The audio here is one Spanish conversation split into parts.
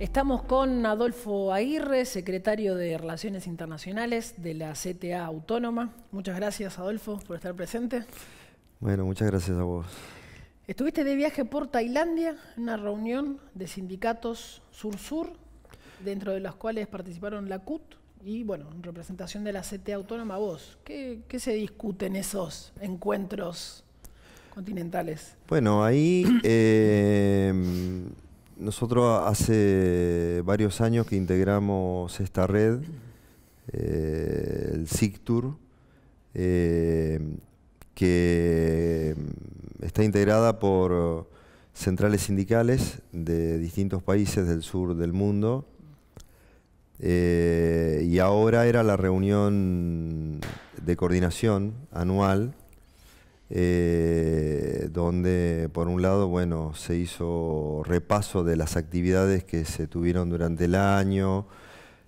Estamos con Adolfo Aguirre, secretario de Relaciones Internacionales de la CTA Autónoma. Muchas gracias, Adolfo, por estar presente. Bueno, muchas gracias a vos. Estuviste de viaje por Tailandia, en una reunión de sindicatos sur-sur, dentro de los cuales participaron la CUT y, bueno, en representación de la CTA Autónoma, vos. ¿Qué, se discute en esos encuentros continentales? Bueno, ahí... Eh, nosotros hace varios años que integramos esta red, eh, el SICTUR, eh, que está integrada por centrales sindicales de distintos países del sur del mundo. Eh, y ahora era la reunión de coordinación anual eh, donde por un lado bueno, se hizo repaso de las actividades que se tuvieron durante el año,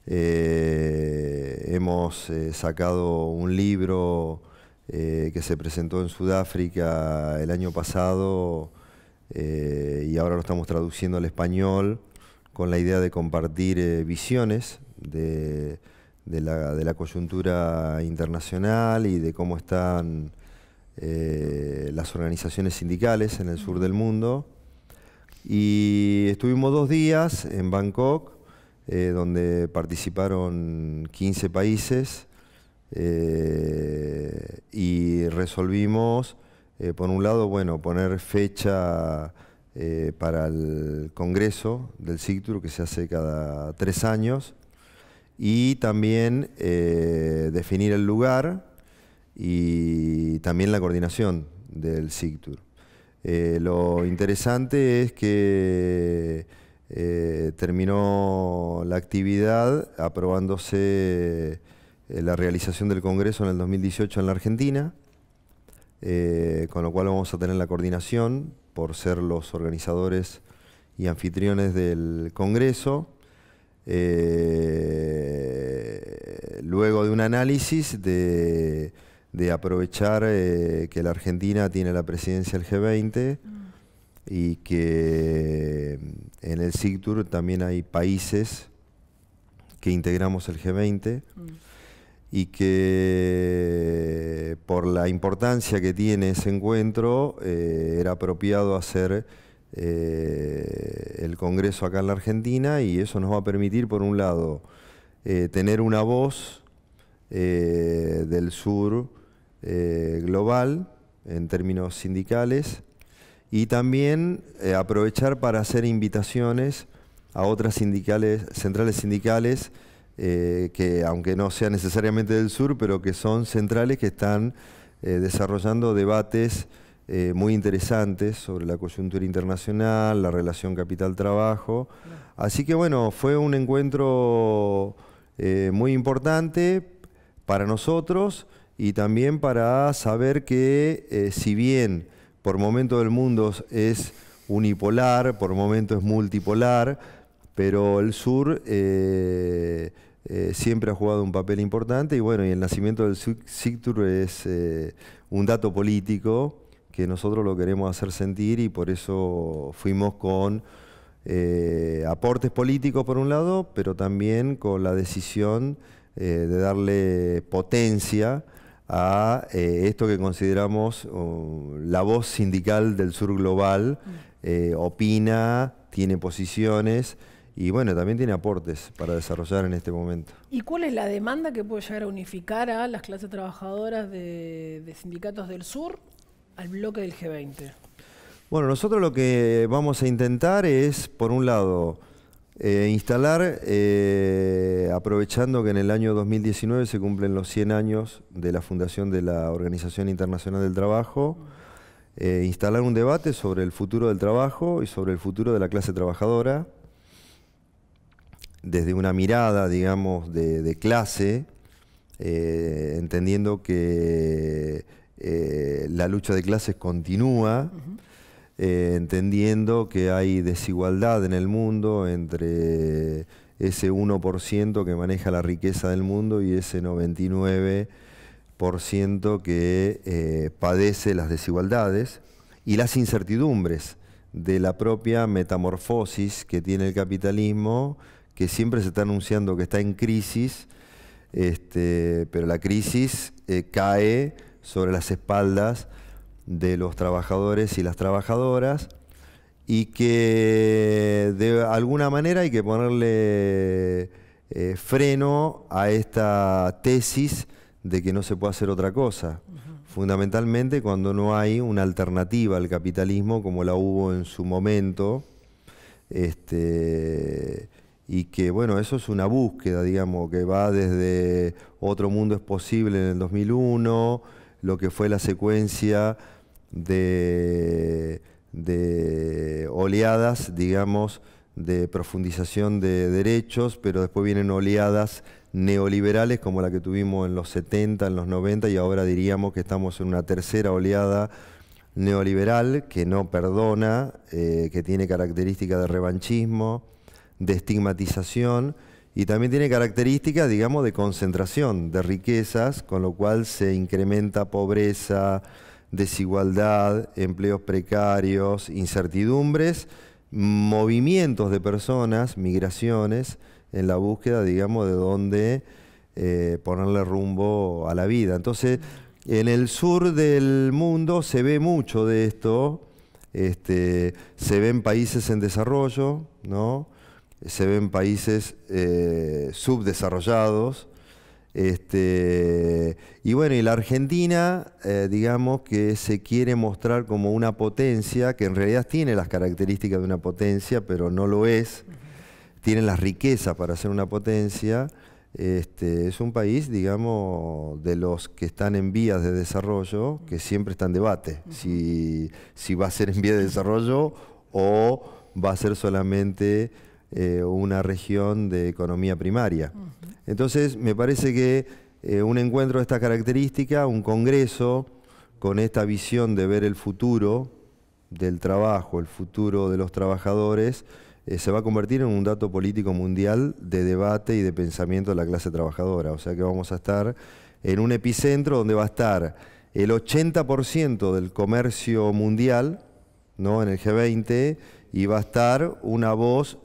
eh, hemos eh, sacado un libro que se presentó en Sudáfrica el año pasado y ahora lo estamos traduciendo al español con la idea de compartir visiones de la coyuntura internacional y de cómo están eh, las organizaciones sindicales en el sur del mundo. Y estuvimos dos días en Bangkok, eh, donde participaron 15 países eh, y resolvimos, por un lado, bueno, poner fecha para el Congreso del SICTUR que se hace cada tres años y también definir el lugar y también la coordinación del SIGTUR. Eh, lo interesante es que eh, terminó la actividad aprobándose eh, la realización del Congreso en el 2018 en la Argentina, con lo cual vamos a tener la coordinación por ser los organizadores y anfitriones del Congreso. luego de un análisis de de aprovechar eh, que la Argentina tiene la presidencia del G20 y que mm, en el SICTUR también hay países que integramos el G20 mm. y que por la importancia que tiene ese encuentro eh, era apropiado hacer eh, el Congreso acá en la Argentina y eso nos va a permitir, por un lado, tener una voz del sur, eh, global en términos sindicales y también eh, aprovechar para hacer invitaciones a otras sindicales, centrales sindicales eh, que, aunque no sea necesariamente del sur, pero que son centrales que están desarrollando debates muy interesantes sobre la coyuntura internacional, la relación capital-trabajo. Así que bueno, fue un encuentro muy importante para nosotros y también para saber que eh, si bien por momento del mundo es unipolar, por momento es multipolar, pero el sur eh, eh, siempre ha jugado un papel importante y bueno, y el nacimiento del SICTUR es un dato político que nosotros lo queremos hacer sentir y por eso fuimos con aportes políticos por un lado, pero también con la decisión de darle potencia a eh, esto que consideramos uh, la voz sindical del sur global, mm. eh, opina, tiene posiciones y bueno, también tiene aportes para desarrollar en este momento. ¿Y cuál es la demanda que puede llegar a unificar a las clases trabajadoras de sindicatos del sur al bloque del G20? Bueno, nosotros lo que vamos a intentar es, por un lado, eh, instalar, eh, aprovechando que en el año 2019 se cumplen los 100 años de la fundación de la Organización Internacional del Trabajo, eh, instalar un debate sobre el futuro del trabajo y sobre el futuro de la clase trabajadora, desde una mirada, digamos, de, clase, entendiendo que la lucha de clases continúa. Eh, entendiendo que hay desigualdad en el mundo entre ese 1% que maneja la riqueza del mundo y ese 99% que eh, padece las desigualdades y las incertidumbres de la propia metamorfosis que tiene el capitalismo, que siempre se está anunciando que está en crisis, este, pero la crisis eh, cae sobre las espaldas de los trabajadores y las trabajadoras y que de alguna manera hay que ponerle eh, freno a esta tesis de que no se puede hacer otra cosa, fundamentalmente cuando no hay una alternativa al capitalismo como la hubo en su momento, este, y que bueno, eso es una búsqueda, digamos, que va desde Otro Mundo es Posible en el 2001, lo que fue la secuencia de, oleadas, digamos, de profundización de derechos, pero después vienen oleadas neoliberales como la que tuvimos en los 70, en los 90 y ahora diríamos que estamos en una tercera oleada neoliberal que no perdona, eh, que tiene características de revanchismo, de estigmatización y también tiene características, digamos, de concentración de riquezas, con lo cual se incrementa pobreza, desigualdad, empleos precarios, incertidumbres, movimientos de personas, migraciones, en la búsqueda, digamos, de dónde eh, ponerle rumbo a la vida. Entonces, en el sur del mundo se ve mucho de esto, este, se ven países en desarrollo, ¿no? se ven países eh, subdesarrollados, este, y bueno, y la Argentina, eh, digamos que se quiere mostrar como una potencia, que en realidad tiene las características de una potencia, pero no lo es, tiene las riquezas para ser una potencia. Este, es un país, digamos, de los que están en vías de desarrollo, que siempre está en debate, si, va a ser en vía de desarrollo o va a ser solamente eh, una región de economía primaria. Entonces, me parece que eh, un encuentro de esta característica, un congreso con esta visión de ver el futuro del trabajo, el futuro de los trabajadores, eh, se va a convertir en un dato político mundial de debate y de pensamiento de la clase trabajadora. O sea que vamos a estar en un epicentro donde va a estar el 80% del comercio mundial ¿no? en el G20 y va a estar una voz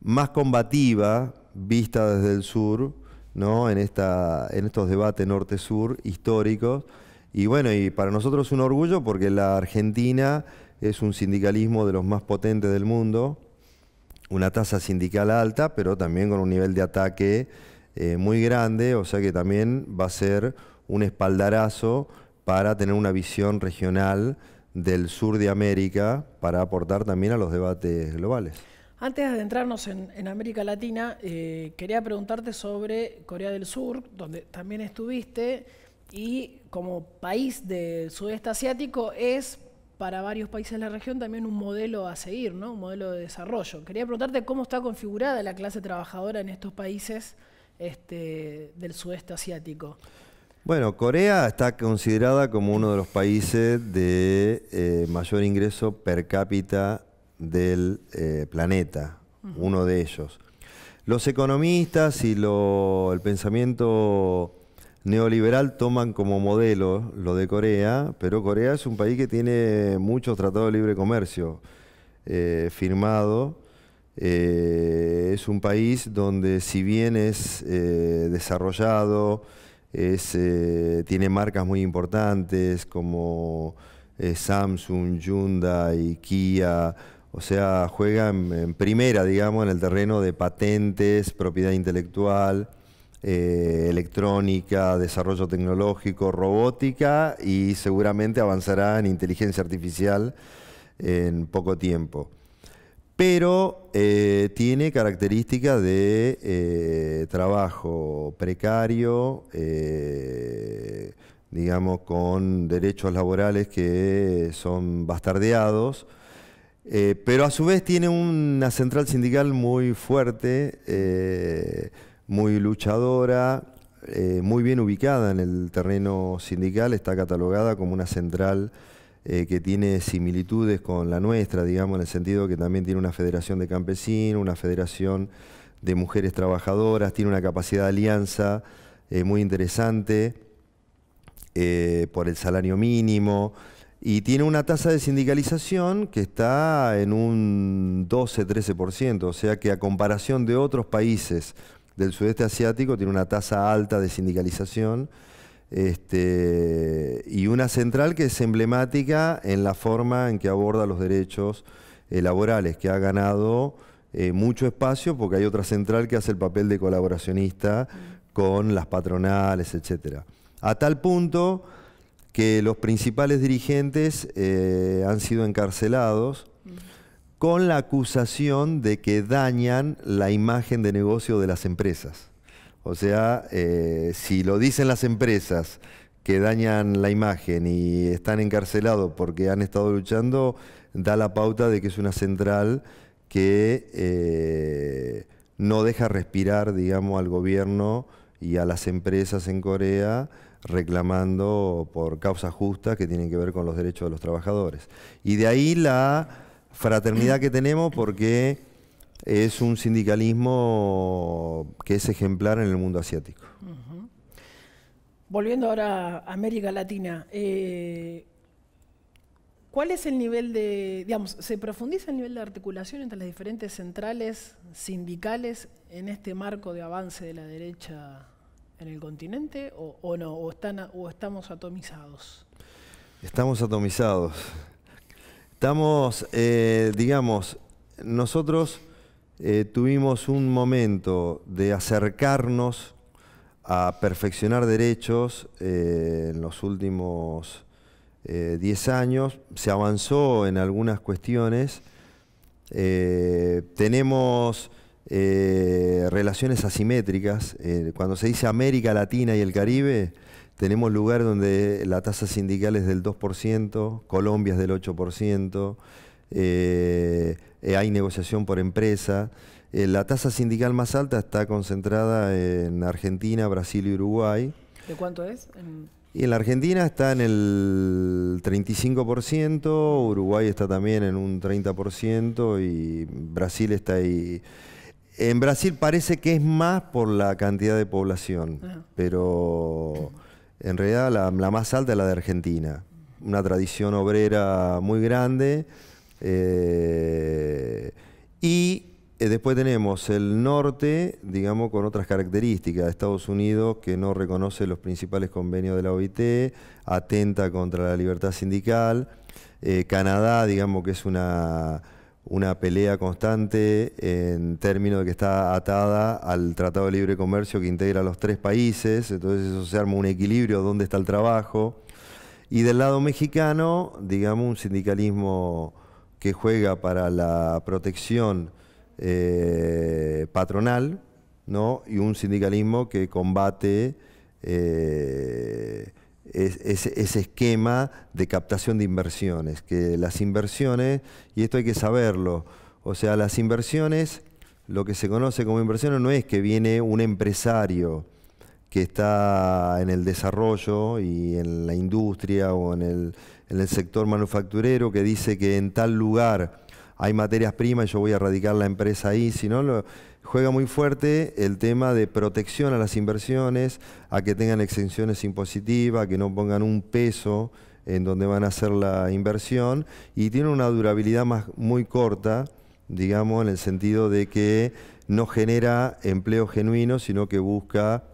más combativa vista desde el sur ¿no? en, esta, en estos debates norte-sur históricos. Y bueno, y para nosotros es un orgullo porque la Argentina es un sindicalismo de los más potentes del mundo, una tasa sindical alta, pero también con un nivel de ataque eh, muy grande, o sea que también va a ser un espaldarazo para tener una visión regional del sur de América para aportar también a los debates globales. Antes de adentrarnos en, América Latina, eh, quería preguntarte sobre Corea del Sur, donde también estuviste, y como país del sudeste asiático es para varios países de la región también un modelo a seguir, un modelo de desarrollo. Quería preguntarte cómo está configurada la clase trabajadora en estos países este, del sudeste asiático. Bueno, Corea está considerada como uno de los países de eh, mayor ingreso per cápita del eh, planeta, uno de ellos. Los economistas y el pensamiento neoliberal toman como modelo lo de Corea, pero Corea es un país que tiene muchos tratados de libre comercio firmados. Eh, firmado. Eh, es un país donde si bien es desarrollado, tiene marcas muy importantes como Samsung, Hyundai, Kia, o sea, juega en, primera, digamos, en el terreno de patentes, propiedad intelectual, eh, electrónica, desarrollo tecnológico, robótica y seguramente avanzará en inteligencia artificial en poco tiempo. Pero eh, tiene características de eh, trabajo precario, digamos, con derechos laborales que son bastardeados eh, pero a su vez tiene una central sindical muy fuerte, eh, muy luchadora, eh, muy bien ubicada en el terreno sindical, está catalogada como una central que tiene similitudes con la nuestra, digamos, en el sentido que también tiene una federación de campesinos, una federación de mujeres trabajadoras, tiene una capacidad de alianza muy interesante por el salario mínimo y tiene una tasa de sindicalización que está en un 12-13%, o sea que a comparación de otros países del sudeste asiático tiene una tasa alta de sindicalización este, y una central que es emblemática en la forma en que aborda los derechos eh, laborales, que ha ganado eh, mucho espacio porque hay otra central que hace el papel de colaboracionista mm. con las patronales, etcétera. A tal punto que los principales dirigentes eh, han sido encarcelados mm. con la acusación de que dañan la imagen de negocio de las empresas. O sea, eh, si lo dicen las empresas que dañan la imagen y están encarcelados porque han estado luchando, da la pauta de que es una central que eh, no deja respirar, digamos, al gobierno y a las empresas en Corea reclamando por causas justas que tienen que ver con los derechos de los trabajadores. Y de ahí la fraternidad que tenemos porque es un sindicalismo que es ejemplar en el mundo asiático. Volviendo ahora a América Latina, eh, ¿cuál es el nivel de, digamos, se profundiza el nivel de articulación entre las diferentes centrales sindicales en este marco de avance de la derecha en el continente o, no? O, están, ¿O estamos atomizados? Estamos atomizados. Estamos, eh, digamos, nosotros eh, tuvimos un momento de acercarnos a perfeccionar derechos eh, en los últimos 10 años. Se avanzó en algunas cuestiones. tenemos eh, relaciones asimétricas. Eh, cuando se dice América Latina y el Caribe, tenemos lugar donde la tasa sindical es del 2%, Colombia es del 8%, eh, hay negociación por empresa. la tasa sindical más alta está concentrada en Argentina, Brasil y Uruguay. ¿De cuánto es? Y en la Argentina está en el 35%, Uruguay está también en un 30% y Brasil está ahí en Brasil parece que es más por la cantidad de población, ah. pero en realidad la, más alta es la de Argentina. Una tradición obrera muy grande. Eh, y eh, después tenemos el norte, digamos, con otras características. Estados Unidos, que no reconoce los principales convenios de la OIT, atenta contra la libertad sindical. Eh, Canadá, digamos, que es una una pelea constante en términos de que está atada al Tratado de Libre Comercio que integra a los tres países, entonces eso se arma un equilibrio, dónde está el trabajo. Y del lado mexicano, digamos, un sindicalismo que juega para la protección eh, patronal, ¿no? Y un sindicalismo que combate... Eh, es, ese esquema de captación de inversiones, que las inversiones, y esto hay que saberlo, o sea, las inversiones, lo que se conoce como inversión no es que viene un empresario que está en el desarrollo y en la industria o en el, sector manufacturero que dice que en tal lugar hay materias primas y yo voy a radicar la empresa ahí, sino lo, juega muy fuerte el tema de protección a las inversiones, a que tengan exenciones impositivas, que no pongan un peso en donde van a hacer la inversión y tiene una durabilidad más, muy corta, digamos, en el sentido de que no genera empleo genuino, sino que busca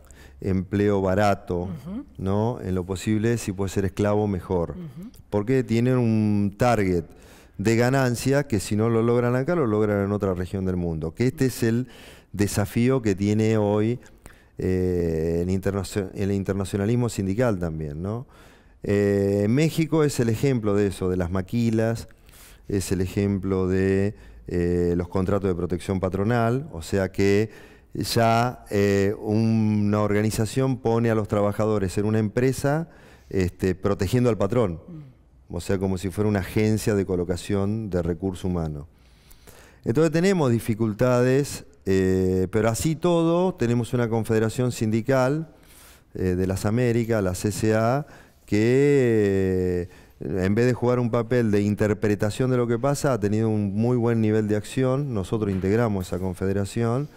empleo barato, ¿no? En lo posible, si puede ser esclavo, mejor. Porque tiene un target de ganancia que si no lo logran acá, lo logran en otra región del mundo. Que este es el desafío que tiene hoy eh, el, internacionalismo sindical también. ¿no? Eh, México es el ejemplo de eso, de las maquilas, es el ejemplo de eh, los contratos de protección patronal, o sea que ya una organización pone a los trabajadores en una empresa este, protegiendo al patrón o sea, como si fuera una agencia de colocación de recursos humanos. Entonces tenemos dificultades, eh, pero así todo, tenemos una confederación sindical eh, de las Américas, la CCA, que eh, en vez de jugar un papel de interpretación de lo que pasa, ha tenido un muy buen nivel de acción. Nosotros integramos esa confederación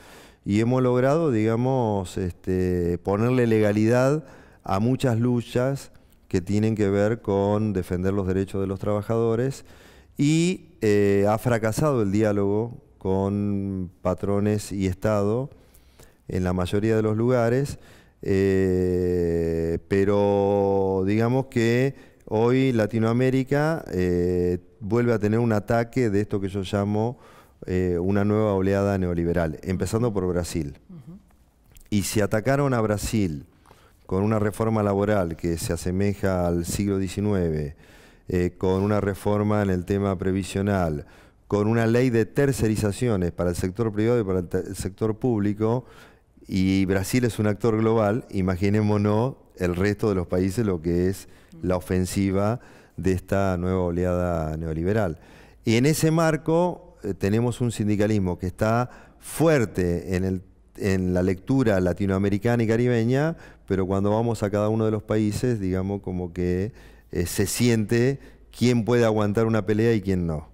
y hemos logrado, digamos, este, ponerle legalidad a muchas luchas que tienen que ver con defender los derechos de los trabajadores y eh, ha fracasado el diálogo con patrones y Estado en la mayoría de los lugares, eh, pero digamos que hoy Latinoamérica eh, vuelve a tener un ataque de esto que yo llamo una nueva oleada neoliberal, empezando por Brasil. Y si atacaron a Brasil con una reforma laboral que se asemeja al siglo XIX, eh, con una reforma en el tema previsional, con una ley de tercerizaciones para el sector privado y para el, sector público, y Brasil es un actor global, imaginémonos el resto de los países lo que es la ofensiva de esta nueva oleada neoliberal. Y en ese marco eh, tenemos un sindicalismo que está fuerte en la lectura latinoamericana y caribeña, pero cuando vamos a cada uno de los países, digamos, como que eh, se siente quién puede aguantar una pelea y quién no.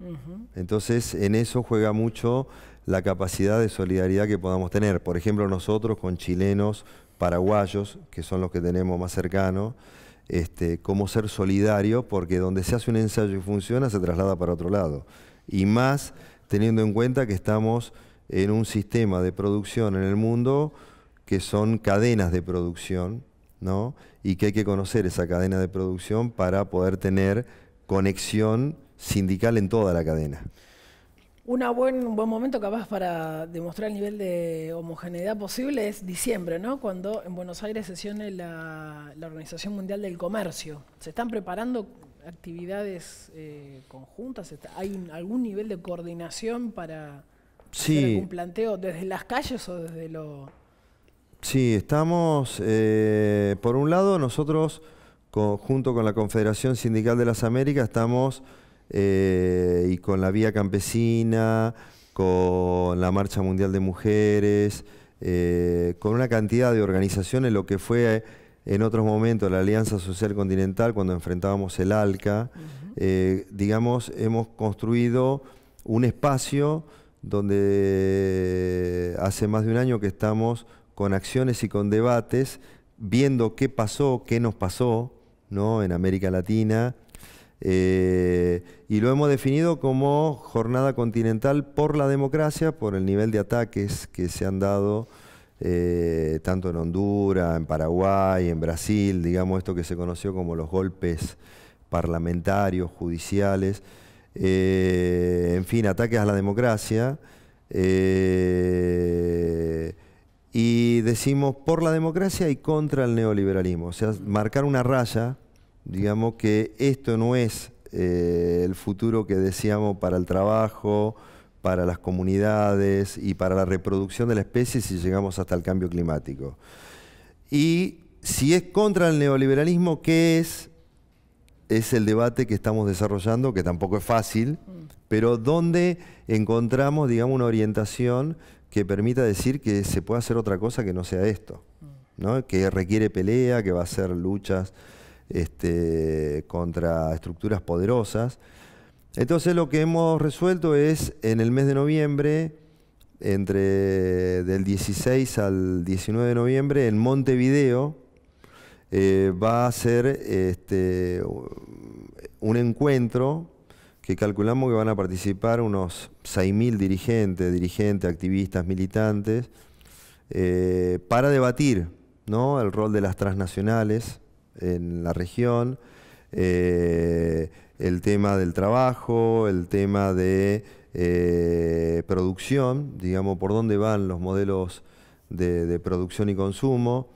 Entonces, en eso juega mucho la capacidad de solidaridad que podamos tener. Por ejemplo, nosotros con chilenos, paraguayos, que son los que tenemos más cercanos, este, cómo ser solidarios, porque donde se hace un ensayo y funciona, se traslada para otro lado. Y más teniendo en cuenta que estamos en un sistema de producción en el mundo que son cadenas de producción, ¿no? Y que hay que conocer esa cadena de producción para poder tener conexión sindical en toda la cadena. un buen momento capaz para demostrar el nivel de homogeneidad posible es diciembre, ¿no? Cuando en Buenos Aires sesione la, Organización Mundial del Comercio. ¿Se están preparando actividades eh, conjuntas? ¿Hay algún nivel de coordinación para hacer algún planteo desde las calles o desde lo Sí, estamos, eh, por un lado, nosotros, junto con la Confederación Sindical de las Américas, estamos eh, y con la Vía Campesina, con la Marcha Mundial de Mujeres, eh, con una cantidad de organizaciones, lo que fue en otros momentos la Alianza Social Continental, cuando enfrentábamos el ALCA, digamos, hemos construido un espacio donde hace más de un año que estamos con acciones y con debates, viendo qué pasó, qué nos pasó ¿no? en América Latina. Eh, y lo hemos definido como jornada continental por la democracia, por el nivel de ataques que se han dado eh, tanto en Honduras, en Paraguay, en Brasil, digamos esto que se conoció como los golpes parlamentarios, judiciales, eh, en fin, ataques a la democracia y decimos por la democracia y contra el neoliberalismo. O sea, marcar una raya, digamos que esto no es eh, el futuro que deseamos para el trabajo, para las comunidades y para la reproducción de la especie si llegamos hasta el cambio climático. Y si es contra el neoliberalismo, ¿qué es? Es el debate que estamos desarrollando, que tampoco es fácil, mm. pero donde encontramos, digamos, una orientación que permita decir que se puede hacer otra cosa que no sea esto, mm. ¿no? que requiere pelea, que va a ser luchas este, contra estructuras poderosas. Entonces lo que hemos resuelto es en el mes de noviembre, entre del 16 al 19 de noviembre, en Montevideo, eh, va a ser este, un encuentro que calculamos que van a participar unos 6.000 dirigentes, dirigentes, activistas, militantes, eh, para debatir el rol de las transnacionales en la región, eh, el tema del trabajo, el tema de eh, producción, digamos, por dónde van los modelos de producción y consumo,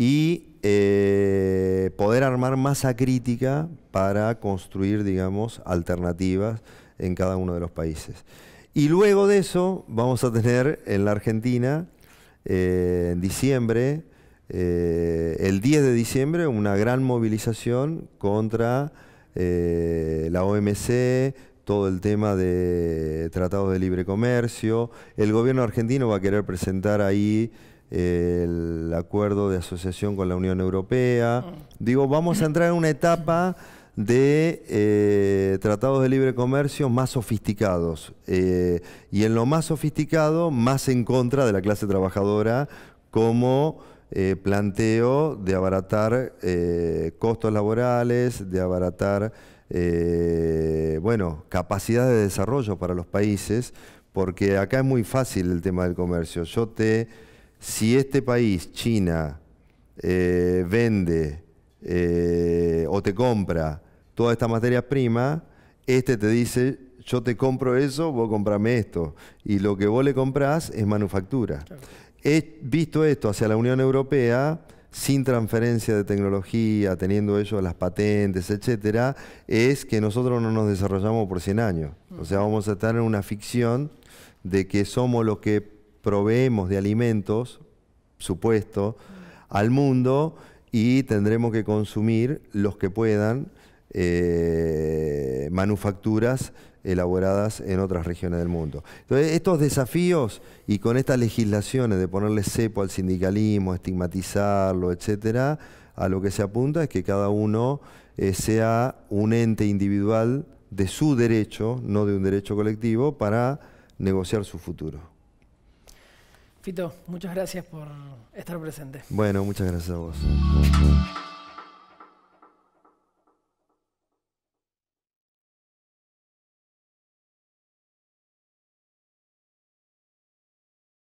y eh, poder armar masa crítica para construir, digamos, alternativas en cada uno de los países. Y luego de eso vamos a tener en la Argentina, eh, en diciembre, eh, el 10 de diciembre, una gran movilización contra la OMC, todo el tema de tratados de libre comercio. El gobierno argentino va a querer presentar ahí el acuerdo de asociación con la Unión Europea. Mm. Digo, vamos a entrar en una etapa de eh, tratados de libre comercio más sofisticados. Eh, y en lo más sofisticado, más en contra de la clase trabajadora como eh, planteo de abaratar costos laborales, de abaratar, bueno, capacidad de desarrollo para los países, porque acá es muy fácil el tema del comercio. Yo te si este país, China, eh, vende eh, o te compra toda esta materia prima, este te dice, yo te compro eso, vos comprame esto. Y lo que vos le comprás es manufactura. visto esto hacia la Unión Europea, sin transferencia de tecnología, teniendo ellos las patentes, etcétera, es que nosotros no nos desarrollamos por 100 años. O sea, vamos a estar en una ficción de que somos los que proveemos de alimentos, supuesto, al mundo y tendremos que consumir los que puedan eh, manufacturas elaboradas en otras regiones del mundo. Entonces, estos desafíos y con estas legislaciones de ponerle cepo al sindicalismo, estigmatizarlo, etcétera, a lo que se apunta es que cada uno eh, sea un ente individual de su derecho, no de un derecho colectivo, para negociar su futuro. Pito, muchas gracias por estar presente. Bueno, muchas gracias a vos.